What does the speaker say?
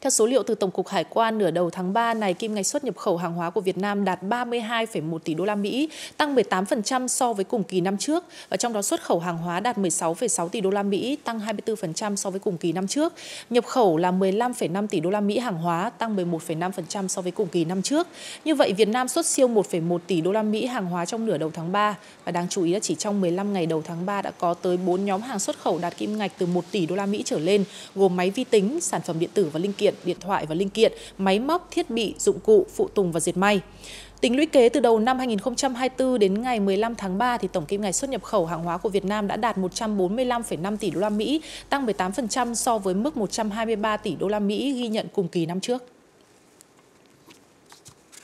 Theo số liệu từ Tổng cục Hải quan nửa đầu tháng 3 này, kim ngạch xuất nhập khẩu hàng hóa của Việt Nam đạt 32,1 tỷ đô la Mỹ, tăng 18% so với cùng kỳ năm trước và trong đó xuất khẩu hàng hóa đạt 16,6 tỷ đô la Mỹ, tăng 24% so với cùng kỳ năm trước. Nhập khẩu là 15,5 tỷ đô la Mỹ hàng hóa, tăng 11,5% so với cùng kỳ năm trước. Như vậy Việt Nam xuất siêu 1,1 tỷ đô la Mỹ hàng hóa trong nửa đầu tháng 3 và đáng chú ý là chỉ trong 15 ngày đầu tháng 3 đã có tới 4 nhóm hàng xuất khẩu đạt kim ngạch từ 1 tỷ đô la Mỹ trở lên, gồm máy vi tính, sản phẩm điện tử và linh kiện kiện, điện thoại và linh kiện, máy móc, thiết bị, dụng cụ, phụ tùng và diệt may. Tính lũy kế từ đầu năm 2024 đến ngày 15 tháng 3 thì tổng kim ngạch xuất nhập khẩu hàng hóa của Việt Nam đã đạt 145,5 tỷ đô la Mỹ, tăng 18% so với mức 123 tỷ đô la Mỹ ghi nhận cùng kỳ năm trước.